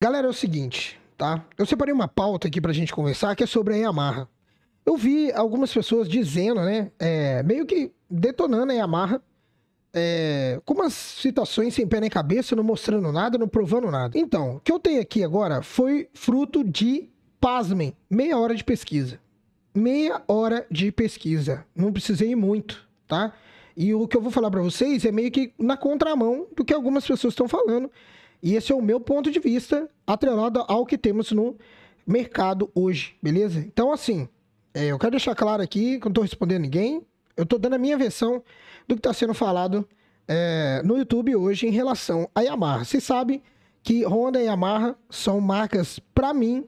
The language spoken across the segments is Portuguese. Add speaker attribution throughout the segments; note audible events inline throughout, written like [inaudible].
Speaker 1: Galera, é o seguinte, tá? Eu separei uma pauta aqui pra gente conversar que é sobre a Yamaha. Eu vi algumas pessoas dizendo, né? É, meio que detonando a Yamaha. É, com umas citações sem pé nem cabeça, não mostrando nada, não provando nada. Então, o que eu tenho aqui agora foi fruto de, pasmem, meia hora de pesquisa. Meia hora de pesquisa. Não precisei muito, tá? E o que eu vou falar para vocês é meio que na contramão do que algumas pessoas estão falando. E esse é o meu ponto de vista, atrelado ao que temos no mercado hoje, beleza? Então, assim, é, eu quero deixar claro aqui que eu não estou respondendo ninguém. Eu estou dando a minha versão do que está sendo falado é, no YouTube hoje em relação à Yamaha. você sabe que Honda e Yamaha são marcas, para mim,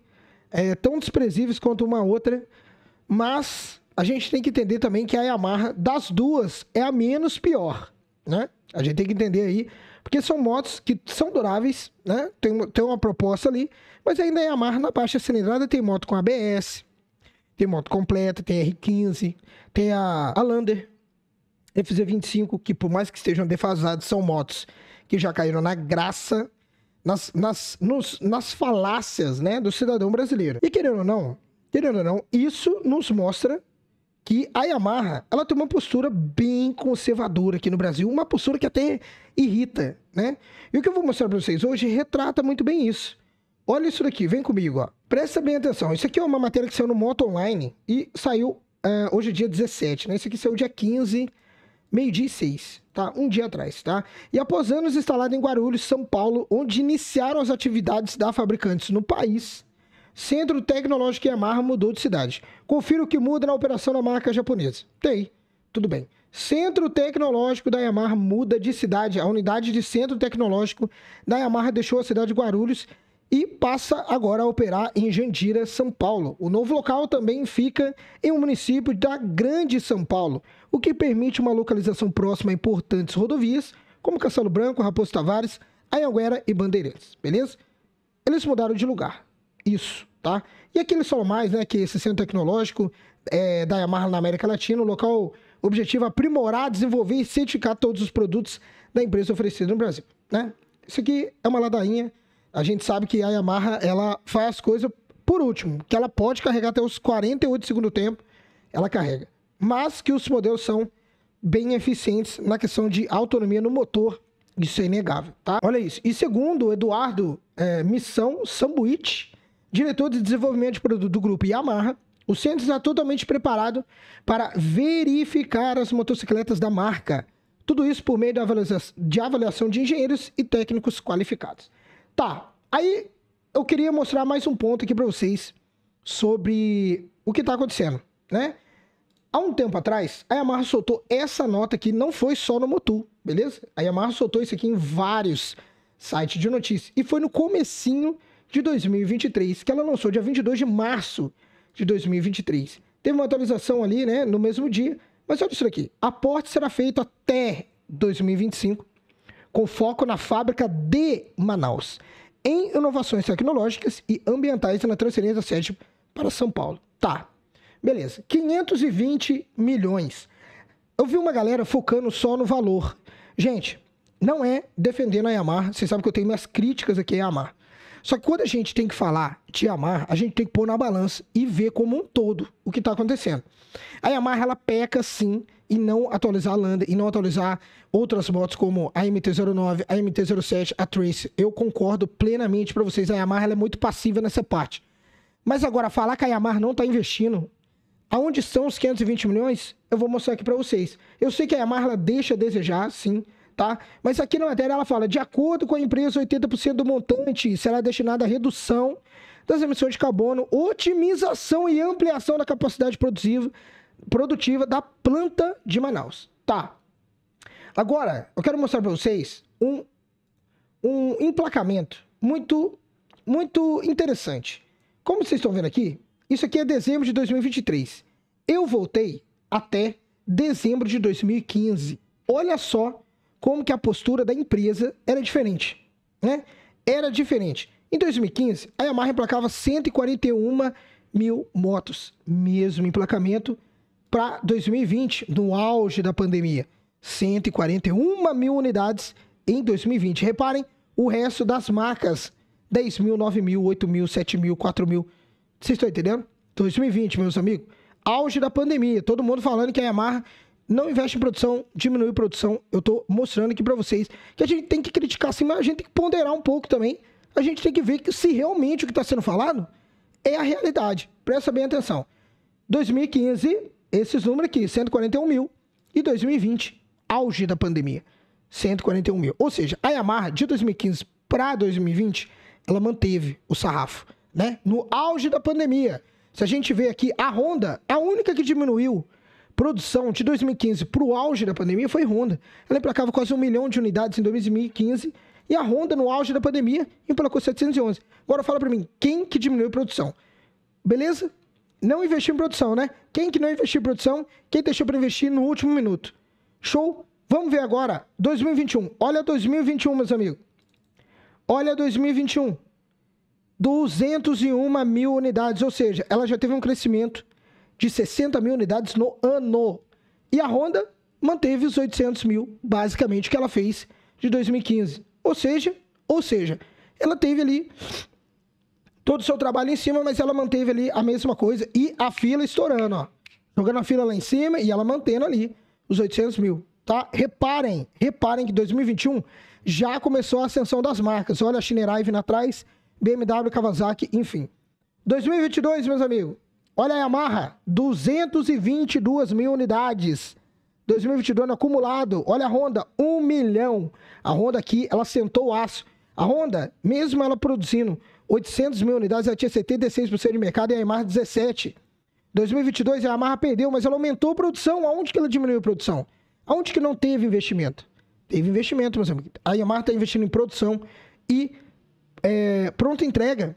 Speaker 1: é, tão desprezíveis quanto uma outra, mas a gente tem que entender também que a Yamaha das duas é a menos pior, né? A gente tem que entender aí porque são motos que são duráveis, né? Tem uma, tem uma proposta ali, mas ainda é Yamaha na baixa cilindrada tem moto com ABS, tem moto completa, tem R15, tem a, a Lander FZ25, que por mais que estejam defasados, são motos que já caíram na graça, nas, nas, nos, nas falácias né, do cidadão brasileiro. E querendo ou não, querendo ou não, isso nos mostra que a Yamaha, ela tem uma postura bem conservadora aqui no Brasil, uma postura que até irrita, né? E o que eu vou mostrar para vocês hoje retrata muito bem isso. Olha isso daqui, vem comigo, ó. Presta bem atenção. Isso aqui é uma matéria que saiu no Moto Online e saiu uh, hoje é dia 17, né? Isso aqui saiu dia 15, meio-dia e 6, tá? Um dia atrás, tá? E após anos instalado em Guarulhos, São Paulo, onde iniciaram as atividades da fabricantes no país, Centro Tecnológico Yamaha mudou de cidade. Confira o que muda na operação da marca japonesa. Tem. Tudo bem. Centro Tecnológico da Yamaha muda de cidade. A unidade de Centro Tecnológico da Yamaha deixou a cidade de Guarulhos e passa agora a operar em Jandira, São Paulo. O novo local também fica em um município da Grande São Paulo, o que permite uma localização próxima a importantes rodovias, como Castelo Branco, Raposo Tavares, Anhanguera e Bandeirantes, beleza? Eles mudaram de lugar isso, tá? E aquele Sol Mais, né, que esse centro tecnológico é, da Yamaha na América Latina, o local objetivo é aprimorar, desenvolver e certificar todos os produtos da empresa oferecida no Brasil, né? Isso aqui é uma ladainha. A gente sabe que a Yamaha, ela faz coisa por último, que ela pode carregar até os 48 segundos tempo, ela carrega. Mas que os modelos são bem eficientes na questão de autonomia no motor, isso é inegável, tá? Olha isso. E segundo Eduardo é, Missão Sambuit, diretor de desenvolvimento de produto do grupo Yamaha, o centro está totalmente preparado para verificar as motocicletas da marca. Tudo isso por meio de avaliação de engenheiros e técnicos qualificados. Tá, aí eu queria mostrar mais um ponto aqui para vocês sobre o que está acontecendo, né? Há um tempo atrás, a Yamaha soltou essa nota que não foi só no Motul, beleza? A Yamaha soltou isso aqui em vários sites de notícias e foi no comecinho de 2023, que ela lançou dia 22 de março de 2023. Teve uma atualização ali, né, no mesmo dia, mas olha isso aqui. Aporte será feito até 2025, com foco na fábrica de Manaus, em inovações tecnológicas e ambientais na transferência da sede para São Paulo. Tá. Beleza. 520 milhões. Eu vi uma galera focando só no valor. Gente, não é defendendo a Yamaha. Vocês sabem que eu tenho minhas críticas aqui a Yamaha. Só que quando a gente tem que falar de amar, a gente tem que pôr na balança e ver como um todo o que está acontecendo. A Yamaha, ela peca sim e não atualizar a Landa e não atualizar outras motos como a MT-09, a MT-07, a Trace. Eu concordo plenamente para vocês, a Yamaha é muito passiva nessa parte. Mas agora, falar que a Yamaha não está investindo, aonde estão os 520 milhões? Eu vou mostrar aqui para vocês. Eu sei que a Yamaha deixa a desejar, sim, tá? Mas aqui na matéria ela fala: de acordo com a empresa, 80% do montante será destinado à redução das emissões de carbono, otimização e ampliação da capacidade produtiva, da planta de Manaus. Tá. Agora, eu quero mostrar para vocês um, um emplacamento muito, muito interessante. Como vocês estão vendo aqui, isso aqui é dezembro de 2023. Eu voltei até dezembro de 2015. Olha só como que a postura da empresa era diferente, né? Era diferente. Em 2015, a Yamaha emplacava 141 mil motos, mesmo emplacamento para 2020, no auge da pandemia. 141 mil unidades em 2020. Reparem o resto das marcas: 10 mil, 9 mil, 8 mil, 7 mil, 4 mil. Vocês estão entendendo? 2020, meus amigos. Auge da pandemia, todo mundo falando que a Yamaha não investe em produção, diminui produção. Eu estou mostrando aqui para vocês que a gente tem que criticar sim, mas a gente tem que ponderar um pouco também. A gente tem que ver que se realmente o que está sendo falado é a realidade. Presta bem atenção. 2015, esses números aqui, 141 mil. E 2020, auge da pandemia, 141 mil. Ou seja, a Yamaha de 2015 para 2020, ela manteve o sarrafo, né? No auge da pandemia. Se a gente vê aqui, a Honda é a única que diminuiu Produção de 2015 para o auge da pandemia foi Honda. Ela emplacava quase um milhão de unidades em 2015 e a Honda, no auge da pandemia, emplacou 711. Agora fala para mim, quem que diminuiu a produção? Beleza? Não investiu em produção, né? Quem que não investiu em produção? Quem deixou para investir no último minuto? Show? Vamos ver agora 2021. Olha 2021, meus amigos. Olha 2021. 201 mil unidades, ou seja, ela já teve um crescimento de 60 mil unidades no ano. E a Honda manteve os 800 mil, basicamente, que ela fez de 2015. Ou seja, ou seja, ela teve ali todo o seu trabalho em cima, mas ela manteve ali a mesma coisa e a fila estourando, ó. Jogando a fila lá em cima e ela mantendo ali os 800 mil, tá? Reparem, reparem que 2021 já começou a ascensão das marcas. Olha a Shinerai vindo atrás, BMW, Kawasaki, enfim. 2022, meus amigos, Olha a Yamaha, 222 mil unidades. 2022 no acumulado. Olha a Honda, 1 milhão. A Honda aqui, ela sentou o aço. A Honda, mesmo ela produzindo 800 mil unidades, ela tinha 76% de mercado e a Yamaha 17. 2022 a Yamaha perdeu, mas ela aumentou a produção. Aonde que ela diminuiu a produção? Aonde que não teve investimento? Teve investimento, mas A Yamaha está investindo em produção e é, pronta entrega.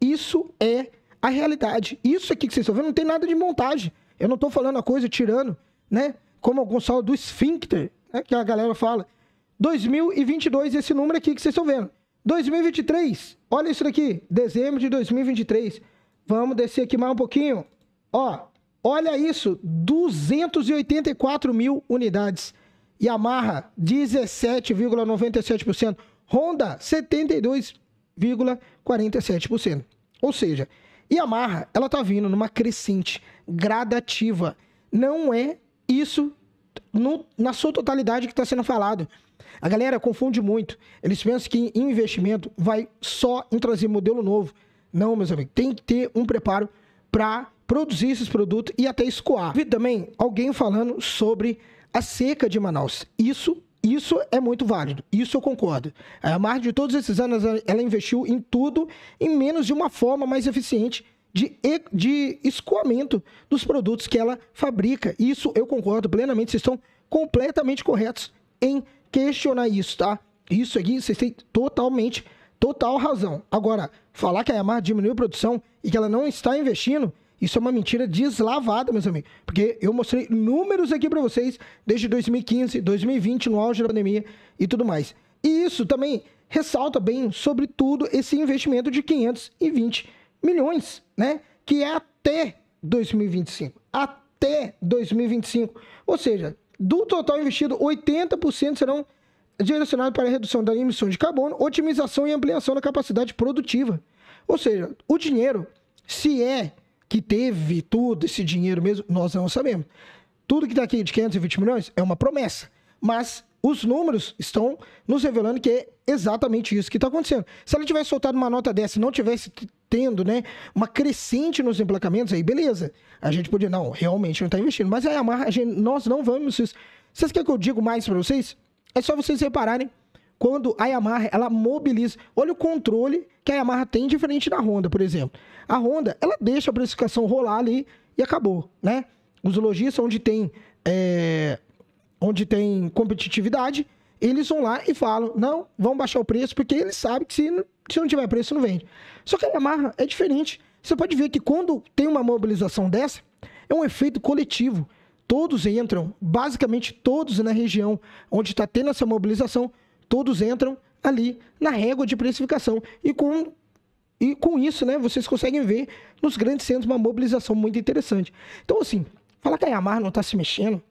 Speaker 1: Isso é a realidade. Isso aqui que vocês estão vendo não tem nada de montagem. Eu não estou falando a coisa tirando, né? Como alguns falam do esfíncter, né? que a galera fala. 2022, esse número aqui que vocês estão vendo. 2023, olha isso daqui. Dezembro de 2023. Vamos descer aqui mais um pouquinho. Ó, olha isso. 284 mil unidades. Yamaha, 17,97%. Honda, 72,47%. Ou seja, e ela tá vindo numa crescente gradativa. Não é isso no, na sua totalidade que está sendo falado. A galera confunde muito. Eles pensam que investimento vai só em trazer modelo novo. Não, meus amigos, tem que ter um preparo para produzir esses produtos e até escoar. Vi também alguém falando sobre a seca de Manaus. Isso isso é muito válido, isso eu concordo. A é, Mar, de todos esses anos, ela investiu em tudo, em menos de uma forma mais eficiente de, de escoamento dos produtos que ela fabrica. Isso eu concordo plenamente, vocês estão completamente corretos em questionar isso, tá? Isso aqui vocês têm totalmente, total razão. Agora, falar que a Yamaha diminuiu a produção e que ela não está investindo, isso é uma mentira deslavada, meus amigos. Porque eu mostrei números aqui para vocês desde 2015, 2020, no auge da pandemia e tudo mais. E isso também ressalta bem, sobretudo, esse investimento de 520 milhões, né? Que é até 2025. Até 2025. Ou seja, do total investido, 80% serão direcionados para a redução da emissão de carbono, otimização e ampliação da capacidade produtiva. Ou seja, o dinheiro, se é que teve todo esse dinheiro mesmo, nós não sabemos. Tudo que está aqui de 520 milhões é uma promessa, mas os números estão nos revelando que é exatamente isso que está acontecendo. Se ela tivesse soltado uma nota dessa e não tivesse tendo né, uma crescente nos emplacamentos, aí beleza. A gente podia, não, realmente não está investindo. Mas a Yamaha, a gente, nós não vamos Vocês querem que eu digo mais para vocês? É só vocês repararem quando a Yamaha ela mobiliza. Olha o controle que a Yamaha tem diferente da Honda, por exemplo. A Honda ela deixa a precificação rolar ali e acabou, né? Os lojistas onde tem é, onde tem competitividade, eles vão lá e falam: não, vão baixar o preço, porque eles sabem que se, se não tiver preço, não vende. Só que a Yamaha é diferente. Você pode ver que quando tem uma mobilização dessa, é um efeito coletivo. Todos entram, basicamente todos na região onde está tendo essa mobilização, todos entram ali na régua de precificação. E com, e com isso, né, vocês conseguem ver nos grandes centros uma mobilização muito interessante. Então, assim, falar que a Yamar não está se mexendo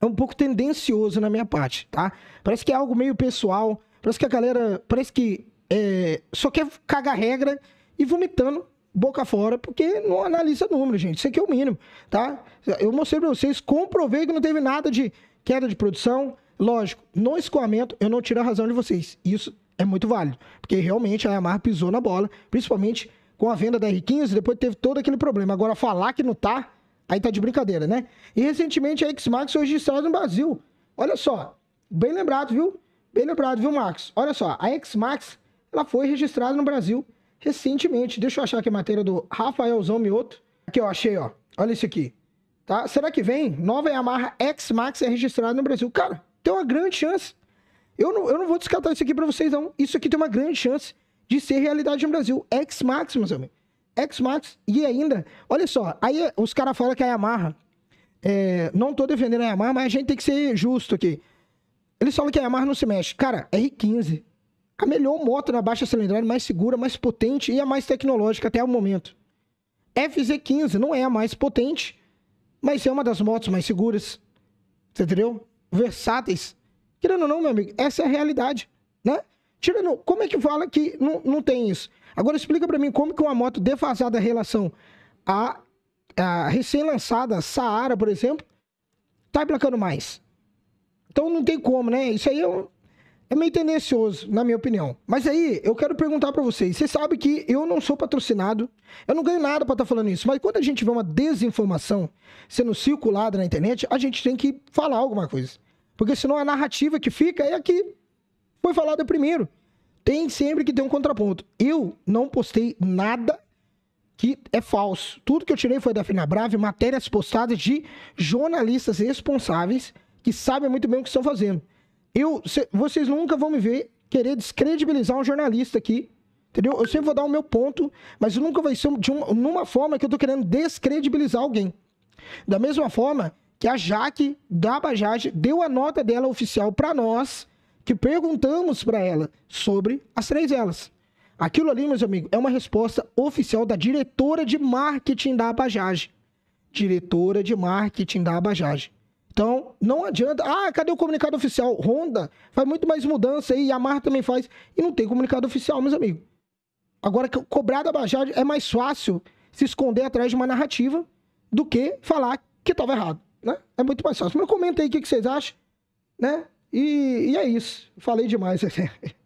Speaker 1: é um pouco tendencioso na minha parte, tá? Parece que é algo meio pessoal, parece que a galera, parece que é, só quer cagar regra e vomitando boca fora, porque não analisa número, gente. Isso aqui é o mínimo, tá? Eu mostrei pra vocês, comprovei que não teve nada de queda de produção, Lógico, no escoamento eu não tiro a razão de vocês. Isso é muito válido, porque realmente a Yamaha pisou na bola, principalmente com a venda da R15, depois teve todo aquele problema. Agora falar que não tá, aí tá de brincadeira, né? E recentemente a X-Max foi registrada no Brasil. Olha só, bem lembrado, viu? Bem lembrado, viu, Marcos? Olha só, a X-Max, ela foi registrada no Brasil recentemente. Deixa eu achar aqui a matéria do Rafaelzão Mioto. Aqui eu achei, ó. Olha isso aqui. Tá? Será que vem? Nova Yamaha X-Max é registrada no Brasil. Cara, tem uma grande chance. Eu não, eu não vou descartar isso aqui para vocês, não. Isso aqui tem uma grande chance de ser realidade no Brasil. X-Max, meus amigos. X-Max. E ainda, olha só, aí os caras falam que a Yamaha. É, não tô defendendo a Yamaha, mas a gente tem que ser justo aqui. Eles falam que a Yamaha não se mexe. Cara, R15. A melhor moto na baixa cilindrada, mais segura, mais potente e a mais tecnológica até o momento. FZ15 não é a mais potente, mas é uma das motos mais seguras. Você entendeu? versáteis. Querendo ou não, meu amigo, essa é a realidade, né? Tirando, como é que fala que não, não tem isso? Agora explica para mim como que uma moto defasada em relação à, recém-lançada Saara, por exemplo, tá emplacando mais. Então não tem como, né? Isso aí é, um, é meio tendencioso, na minha opinião. Mas aí, eu quero perguntar para vocês. Você sabe que eu não sou patrocinado, eu não ganho nada para estar tá falando isso, mas quando a gente vê uma desinformação sendo circulada na internet, a gente tem que falar alguma coisa. Porque senão a narrativa que fica é a que foi falada primeiro. Tem sempre que ter um contraponto. Eu não postei nada que é falso. Tudo que eu tirei foi da Fina Brava matérias postadas de jornalistas responsáveis que sabem muito bem o que estão fazendo. Eu, cê, vocês nunca vão me ver querer descredibilizar um jornalista aqui, entendeu? Eu sempre vou dar o meu ponto, mas nunca vai ser de uma, numa forma que eu tô querendo descredibilizar alguém. Da mesma forma que a Jaque da Bajaj deu a nota dela oficial para nós, que perguntamos para ela sobre as três velas. Aquilo ali, meus amigos, é uma resposta oficial da diretora de marketing da Bajaj. Diretora de marketing da Bajaj. Então, não adianta. Ah, cadê o comunicado oficial? Honda faz muito mais mudança aí, a Mar também faz. E não tem comunicado oficial, meus amigos. Agora, cobrar da Bajaj é mais fácil se esconder atrás de uma narrativa do que falar que estava errado. Né? É muito mais fácil. Mas comenta aí o que, que vocês acham, né? E, e é isso. Falei demais. [laughs]